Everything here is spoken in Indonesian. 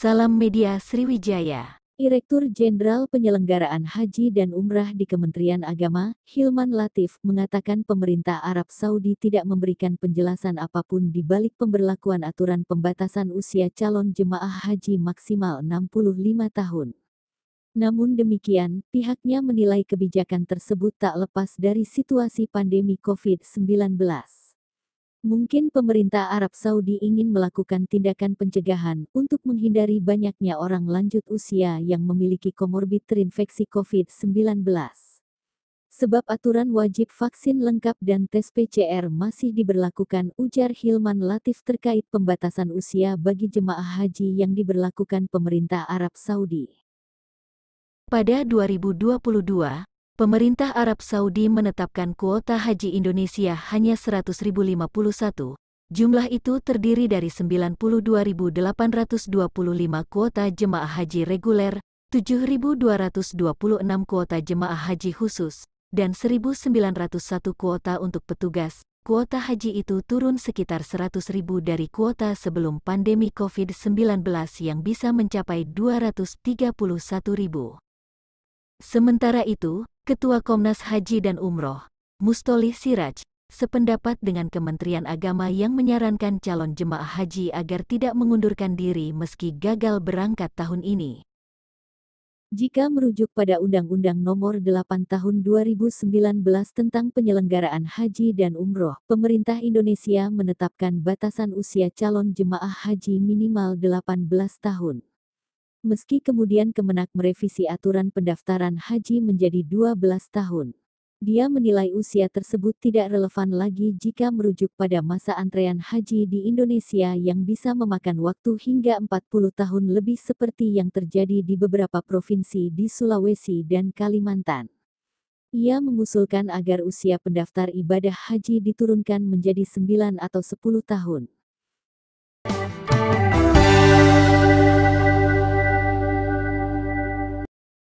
Salam Media Sriwijaya. Direktur Jenderal Penyelenggaraan Haji dan Umrah di Kementerian Agama, Hilman Latif, mengatakan pemerintah Arab Saudi tidak memberikan penjelasan apapun di balik pemberlakuan aturan pembatasan usia calon jemaah haji maksimal 65 tahun. Namun demikian, pihaknya menilai kebijakan tersebut tak lepas dari situasi pandemi COVID-19. Mungkin pemerintah Arab Saudi ingin melakukan tindakan pencegahan untuk menghindari banyaknya orang lanjut usia yang memiliki komorbid terinfeksi COVID-19. Sebab aturan wajib vaksin lengkap dan tes PCR masih diberlakukan ujar Hilman Latif terkait pembatasan usia bagi jemaah haji yang diberlakukan pemerintah Arab Saudi. Pada 2022, pemerintah Arab Saudi menetapkan kuota haji Indonesia hanya 100.051. Jumlah itu terdiri dari 92.825 kuota jemaah haji reguler, 7.226 kuota jemaah haji khusus, dan 1.901 kuota untuk petugas. Kuota haji itu turun sekitar 100.000 dari kuota sebelum pandemi COVID-19 yang bisa mencapai 231.000. Sementara itu, Ketua Komnas Haji dan Umroh, Mustoli Siraj, sependapat dengan Kementerian Agama yang menyarankan calon jemaah haji agar tidak mengundurkan diri meski gagal berangkat tahun ini. Jika merujuk pada Undang-Undang Nomor 8 Tahun 2019 tentang penyelenggaraan haji dan umroh, pemerintah Indonesia menetapkan batasan usia calon jemaah haji minimal 18 tahun. Meski kemudian Kemenak merevisi aturan pendaftaran haji menjadi 12 tahun. Dia menilai usia tersebut tidak relevan lagi jika merujuk pada masa antrean haji di Indonesia yang bisa memakan waktu hingga 40 tahun lebih seperti yang terjadi di beberapa provinsi di Sulawesi dan Kalimantan. Ia mengusulkan agar usia pendaftar ibadah haji diturunkan menjadi 9 atau 10 tahun.